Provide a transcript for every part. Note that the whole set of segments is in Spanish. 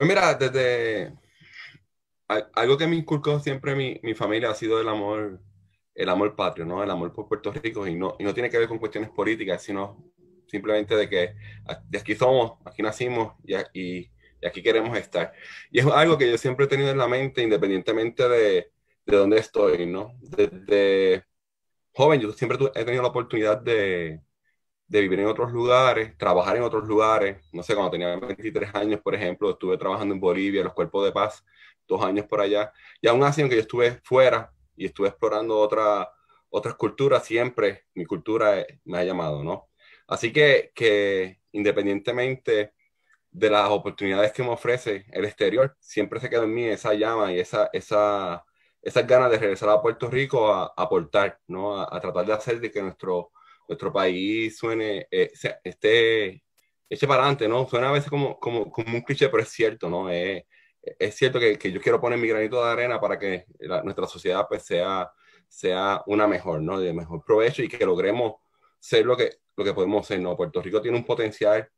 Pues mira, desde algo que me inculcó siempre mi, mi, familia ha sido el amor, el amor patrio, ¿no? El amor por Puerto Rico y no, y no tiene que ver con cuestiones políticas, sino simplemente de que de aquí somos, aquí nacimos y, y, aquí queremos estar. Y es algo que yo siempre he tenido en la mente, independientemente de, de dónde estoy, ¿no? Desde joven yo siempre he tenido la oportunidad de, de vivir en otros lugares, trabajar en otros lugares. No sé, cuando tenía 23 años, por ejemplo, estuve trabajando en Bolivia, los cuerpos de paz, dos años por allá. Y aún así, aunque yo estuve fuera y estuve explorando otra, otras culturas, siempre mi cultura eh, me ha llamado, ¿no? Así que, que independientemente de las oportunidades que me ofrece el exterior, siempre se queda en mí esa llama y esa, esa, esas ganas de regresar a Puerto Rico a aportar, ¿no? a, tratar de hacer de que nuestro nuestro país suene, eh, este, esté eche para adelante, ¿no? Suena a veces como, como, como un cliché, pero es cierto, ¿no? Es, eh, es cierto que, que, yo quiero poner mi granito de arena para que nuestra sociedad pues, sea, sea una mejor, ¿no? De mejor provecho y que logremos ser lo que, lo que podemos ser, ¿no? Puerto Rico tiene un potencial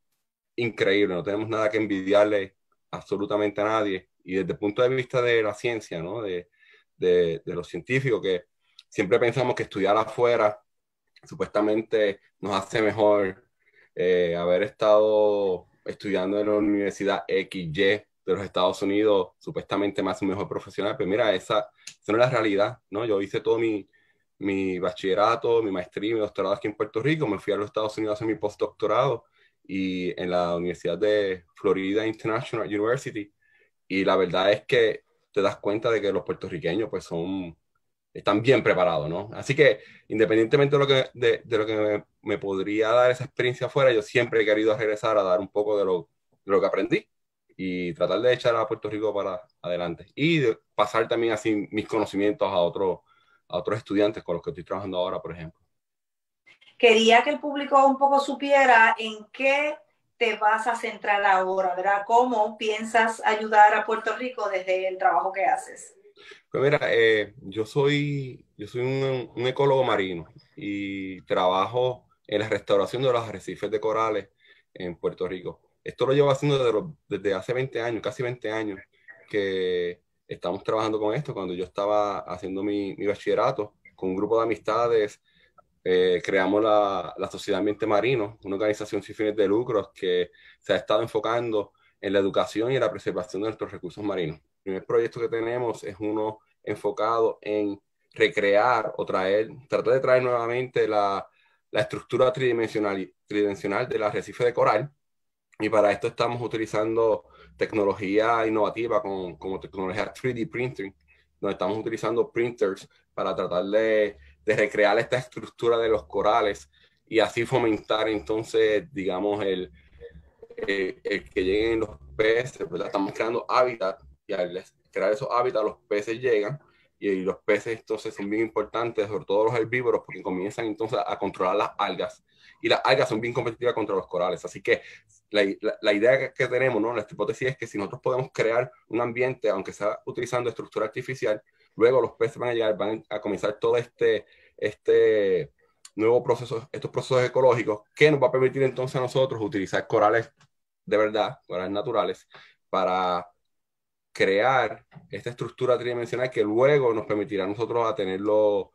increíble, no tenemos nada que envidiarle absolutamente a nadie. Y desde el punto de vista de la ciencia, ¿no? De, de, de los científicos, que siempre pensamos que estudiar afuera supuestamente nos hace mejor eh, haber estado estudiando en la Universidad XY de los Estados Unidos, supuestamente más un mejor profesional, pero pues mira, esa, no es la realidad, ¿no? Yo hice todo mi, bachillerato, mi maestría, mi doctorado aquí en Puerto Rico, me fui a los Estados Unidos a hacer mi postdoctorado y en la Universidad de Florida International University, y la verdad es que te das cuenta de que los puertorriqueños pues son están bien preparados, ¿no? Así que independientemente de lo que, me, podría dar esa experiencia fuera, yo siempre he querido regresar a dar un poco de lo, que aprendí y tratar de echar a Puerto Rico para adelante y pasar también así mis conocimientos a, a otros estudiantes con los que estoy trabajando ahora, por ejemplo. Quería que el público un poco supiera en qué te vas a centrar ahora, ¿verdad? ¿Cómo piensas ayudar a Puerto Rico desde el trabajo que haces? Pues mira, eh, yo soy, yo soy un, ecólogo marino y trabajo en la restauración de los arrecifes de corales en Puerto Rico. Esto lo llevo haciendo desde, hace 20 años, casi 20 años, que estamos trabajando con esto. Cuando yo estaba haciendo mi, bachillerato con un grupo de amistades, eh, creamos la, Sociedad Ambiente Marino, una organización sin fines de lucros que se ha estado enfocando en la educación y la preservación de nuestros recursos marinos primer proyecto que tenemos es uno enfocado en recrear o traer, tratar de traer nuevamente la, la estructura tridimensional, tridimensional del arrecife de coral. Y para esto estamos utilizando tecnología innovativa como tecnología 3D printing, donde estamos utilizando printers para tratar de, de recrear esta estructura de los corales y así fomentar entonces, digamos, el, eh, el, que lleguen los peces, Estamos creando hábitat y al crear esos hábitats los peces llegan y, los peces entonces son bien importantes, sobre todo los herbívoros, porque comienzan entonces a controlar las algas. Y las algas son bien competitivas contra los corales. Así que la, idea que tenemos, ¿no? nuestra hipótesis es que si nosotros podemos crear un ambiente, aunque sea utilizando estructura artificial, luego los peces van a llegar, van a comenzar todo este, este nuevo proceso, estos procesos ecológicos, que nos va a permitir entonces a nosotros utilizar corales de verdad, corales naturales, para crear esta estructura tridimensional que luego nos permitirá a nosotros a tener los,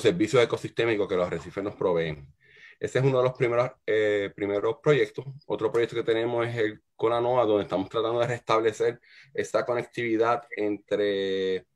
servicios ecosistémicos que los arrecifes nos proveen. Ese es uno de los primeros, eh, primeros proyectos. Otro proyecto que tenemos es el Conanoa, donde estamos tratando de restablecer esta conectividad entre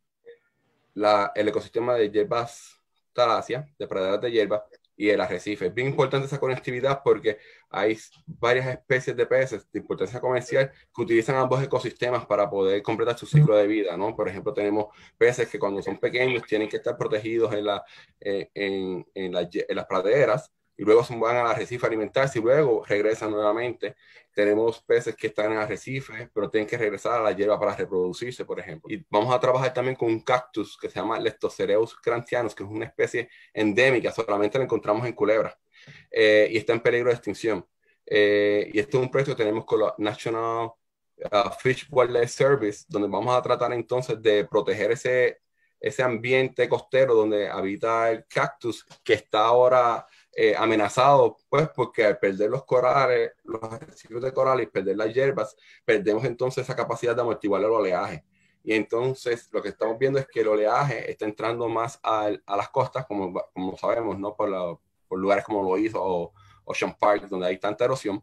el ecosistema de hierbas talasia, de praderas de hierbas, y el arrecife. Es bien importante esa conectividad porque hay varias especies de peces de importancia comercial que utilizan ambos ecosistemas para poder completar su ciclo de vida, ¿no? Por ejemplo, tenemos peces que cuando son pequeños tienen que estar protegidos en, la, eh, en, en las praderas, y luego van a la a alimentarse y luego regresan nuevamente. Tenemos peces que están en arrecife, pero tienen que regresar a la hierba para reproducirse, por ejemplo. Y vamos a trabajar también con un cactus que se llama Lestocereus crantianus, que es una especie endémica, solamente la encontramos en culebra eh, y está en peligro de extinción. Eh, y este es un proyecto que tenemos con la National uh, Fish Wildlife Service, donde vamos a tratar entonces de proteger ese, ese ambiente costero donde habita el cactus, que está ahora eh, amenazado, pues porque al perder los corales, los arrecifes de coral y perder las hierbas, perdemos entonces esa capacidad de amortiguar el oleaje. Y entonces lo que estamos viendo es que el oleaje está entrando más a las costas, como, como sabemos, ¿no? Por, los lugares como lo hizo o, Ocean Park, donde hay tanta erosión.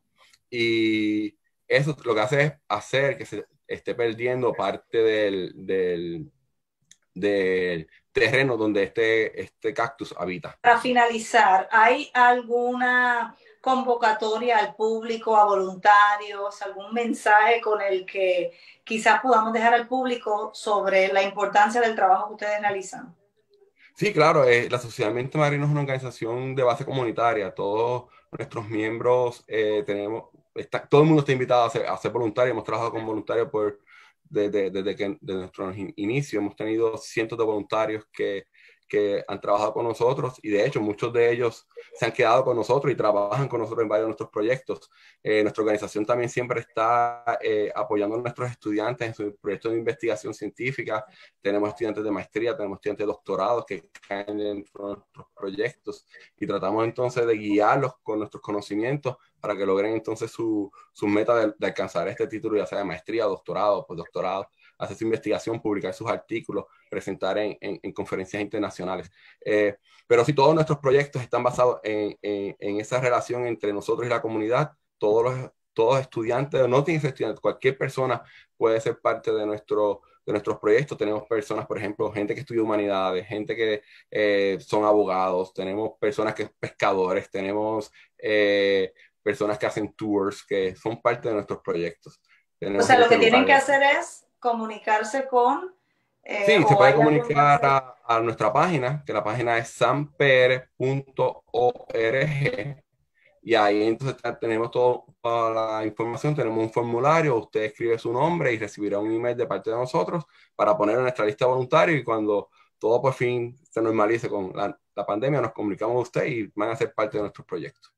Y eso lo que hace es hacer que se esté perdiendo parte del del terreno donde este, este cactus habita. Para finalizar, ¿hay alguna convocatoria al público, a voluntarios, algún mensaje con el que quizás podamos dejar al público sobre la importancia del trabajo que ustedes realizan? Sí, claro, eh, la Sociedad Mente Marino es una organización de base comunitaria. Todos nuestros miembros eh, tenemos, está, todo el mundo está invitado a a ser voluntario. Hemos trabajado con voluntarios por desde, desde que nuestro inicio hemos tenido cientos de voluntarios que que han trabajado con nosotros y de hecho muchos de ellos se han quedado con nosotros y trabajan con nosotros en varios de nuestros proyectos. Eh, nuestra organización también siempre está eh, apoyando a nuestros estudiantes en sus proyectos de investigación científica. Tenemos estudiantes de maestría, tenemos estudiantes de doctorados que caen en nuestros proyectos y tratamos entonces de guiarlos con nuestros conocimientos para que logren entonces su, su meta de, alcanzar este título, ya sea de maestría, doctorado, postdoctorado. doctorado hacer su investigación, publicar sus artículos, presentar en, en, conferencias internacionales. Eh, pero si todos nuestros proyectos están basados en, en, esa relación entre nosotros y la comunidad, todos los todos estudiantes, no tienes estudiantes, cualquier persona puede ser parte de nuestro de nuestros proyectos. Tenemos personas, por ejemplo, gente que estudia humanidades, gente que eh, son abogados, tenemos personas que son pescadores, tenemos eh, personas que hacen tours, que son parte de nuestros proyectos. o sea, lo que tienen que hacer es comunicarse con... Eh, sí, se puede comunicar a, nuestra página, que la página es sanpere.org y ahí entonces tenemos toda la información, tenemos un formulario, usted escribe su nombre y recibirá un email de parte de nosotros para poner en nuestra lista de voluntarios y cuando todo por fin se normalice con la, la pandemia, nos comunicamos a usted y van a ser parte de nuestros proyectos.